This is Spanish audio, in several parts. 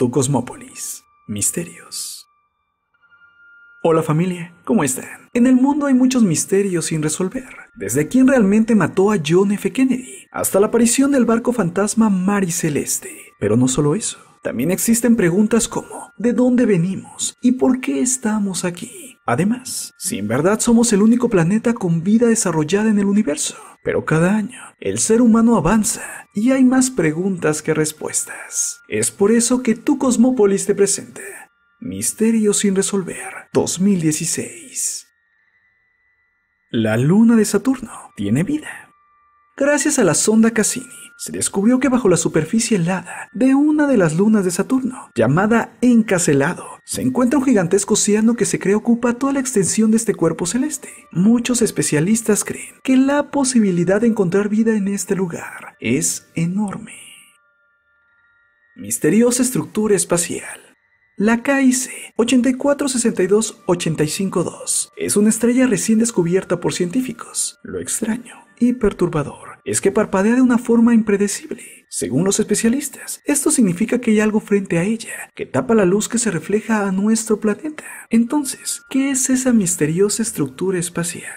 tu Cosmópolis. Misterios. Hola familia, ¿cómo están? En el mundo hay muchos misterios sin resolver, desde quién realmente mató a John F. Kennedy, hasta la aparición del barco fantasma Mari Celeste. Pero no solo eso, también existen preguntas como ¿de dónde venimos? ¿Y por qué estamos aquí? Además, si en verdad somos el único planeta con vida desarrollada en el universo, pero cada año, el ser humano avanza y hay más preguntas que respuestas. Es por eso que tu Cosmópolis te presenta Misterio sin resolver 2016. La luna de Saturno tiene vida gracias a la sonda Cassini. Se descubrió que bajo la superficie helada de una de las lunas de Saturno, llamada Encaselado, se encuentra un gigantesco océano que se cree ocupa toda la extensión de este cuerpo celeste. Muchos especialistas creen que la posibilidad de encontrar vida en este lugar es enorme. Misteriosa estructura espacial. La KIC 8462852 es una estrella recién descubierta por científicos. Lo extraño y perturbador es que parpadea de una forma impredecible. Según los especialistas, esto significa que hay algo frente a ella que tapa la luz que se refleja a nuestro planeta. Entonces, ¿qué es esa misteriosa estructura espacial?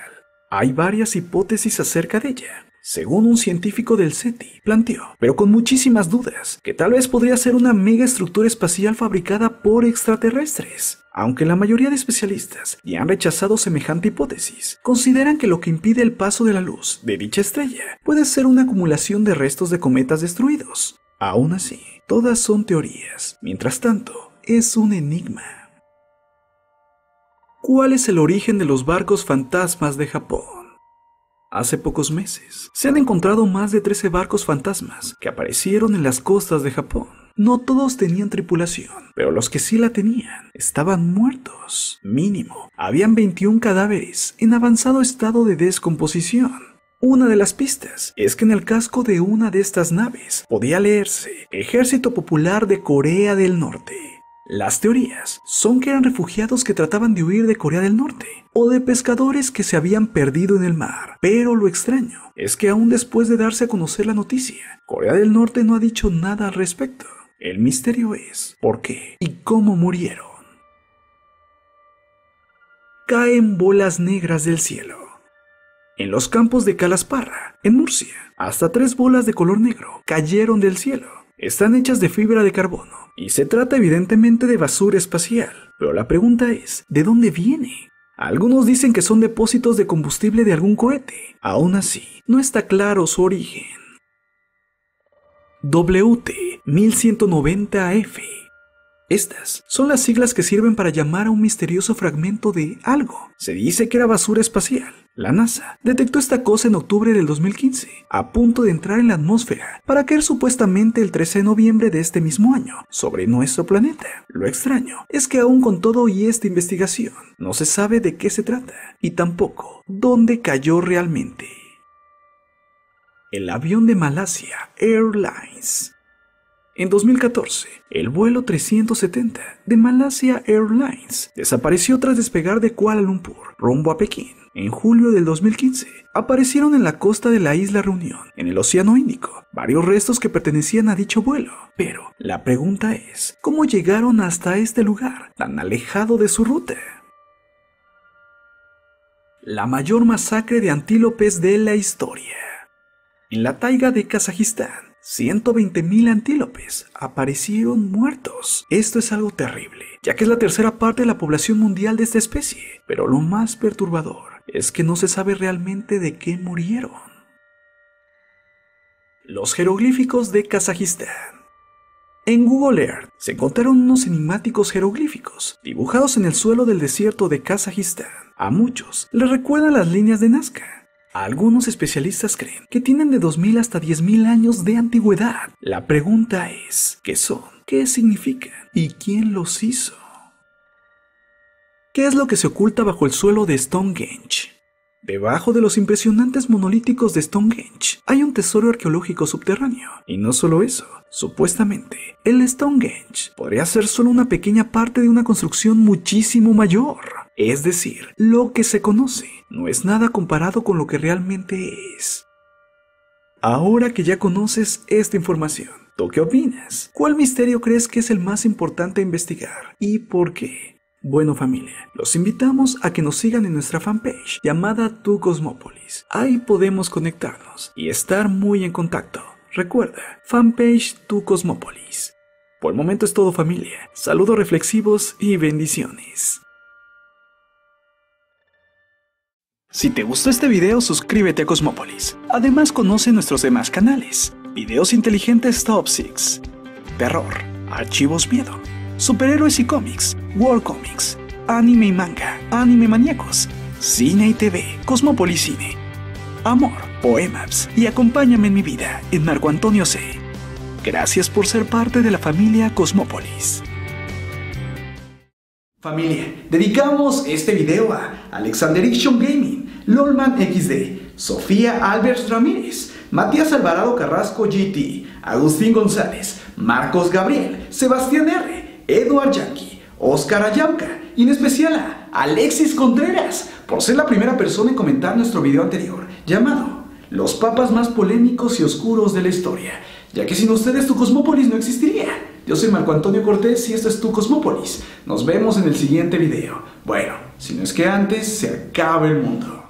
Hay varias hipótesis acerca de ella según un científico del SETI planteó, pero con muchísimas dudas, que tal vez podría ser una mega estructura espacial fabricada por extraterrestres. Aunque la mayoría de especialistas ya han rechazado semejante hipótesis, consideran que lo que impide el paso de la luz de dicha estrella puede ser una acumulación de restos de cometas destruidos. Aún así, todas son teorías. Mientras tanto, es un enigma. ¿Cuál es el origen de los barcos fantasmas de Japón? hace pocos meses. Se han encontrado más de 13 barcos fantasmas que aparecieron en las costas de Japón. No todos tenían tripulación, pero los que sí la tenían estaban muertos. Mínimo, habían 21 cadáveres en avanzado estado de descomposición. Una de las pistas es que en el casco de una de estas naves podía leerse Ejército Popular de Corea del Norte. Las teorías son que eran refugiados que trataban de huir de Corea del Norte o de pescadores que se habían perdido en el mar. Pero lo extraño es que aún después de darse a conocer la noticia, Corea del Norte no ha dicho nada al respecto. El misterio es por qué y cómo murieron. Caen bolas negras del cielo. En los campos de Calasparra, en Murcia, hasta tres bolas de color negro cayeron del cielo están hechas de fibra de carbono y se trata evidentemente de basura espacial. Pero la pregunta es, ¿de dónde viene? Algunos dicen que son depósitos de combustible de algún cohete. Aún así, no está claro su origen. WT 1190F estas son las siglas que sirven para llamar a un misterioso fragmento de algo. Se dice que era basura espacial, la NASA detectó esta cosa en octubre del 2015, a punto de entrar en la atmósfera, para caer supuestamente el 13 de noviembre de este mismo año sobre nuestro planeta. Lo extraño es que aún con todo y esta investigación, no se sabe de qué se trata y tampoco dónde cayó realmente. El avión de Malasia Airlines en 2014, el vuelo 370 de Malasia Airlines desapareció tras despegar de Kuala Lumpur rumbo a Pekín. En julio del 2015, aparecieron en la costa de la isla Reunión, en el Océano Índico, varios restos que pertenecían a dicho vuelo. Pero la pregunta es, ¿cómo llegaron hasta este lugar tan alejado de su ruta? La mayor masacre de antílopes de la historia. En la taiga de Kazajistán, 120.000 antílopes aparecieron muertos. Esto es algo terrible, ya que es la tercera parte de la población mundial de esta especie. Pero lo más perturbador es que no se sabe realmente de qué murieron. Los jeroglíficos de Kazajistán. En Google Earth se encontraron unos enigmáticos jeroglíficos dibujados en el suelo del desierto de Kazajistán. A muchos les recuerdan las líneas de Nazca, algunos especialistas creen que tienen de 2.000 hasta 10.000 años de antigüedad. La pregunta es, ¿qué son? ¿Qué significan? ¿Y quién los hizo? ¿Qué es lo que se oculta bajo el suelo de Stonehenge? Debajo de los impresionantes monolíticos de Stonehenge hay un tesoro arqueológico subterráneo. Y no solo eso, supuestamente, el Stonehenge podría ser solo una pequeña parte de una construcción muchísimo mayor es decir, lo que se conoce, no es nada comparado con lo que realmente es. Ahora que ya conoces esta información, ¿tú qué opinas? ¿Cuál misterio crees que es el más importante a investigar y por qué? Bueno familia, los invitamos a que nos sigan en nuestra fanpage llamada Tu Cosmópolis. Ahí podemos conectarnos y estar muy en contacto. Recuerda, fanpage Tu Cosmópolis. Por el momento es todo familia. Saludos reflexivos y bendiciones. Si te gustó este video, suscríbete a Cosmópolis. Además, conoce nuestros demás canales. Videos inteligentes Top 6, Terror, Archivos Miedo, Superhéroes y Cómics, World Comics, Anime y Manga, Anime Maníacos, Cine y TV, Cosmópolis Cine, Amor, Poemas y Acompáñame en mi vida en Marco Antonio C. Gracias por ser parte de la familia Cosmópolis. Familia, dedicamos este video a Alexander Gaming Lolman XD, Sofía Albers Ramírez, Matías Alvarado Carrasco GT, Agustín González, Marcos Gabriel, Sebastián R., Eduard Yankee, Oscar Ayamka y en especial a Alexis Contreras, por ser la primera persona en comentar nuestro video anterior, llamado Los papas más polémicos y oscuros de la historia, ya que sin ustedes tu Cosmópolis no existiría. Yo soy Marco Antonio Cortés y esto es tu Cosmópolis. Nos vemos en el siguiente video. Bueno, si no es que antes se acabe el mundo.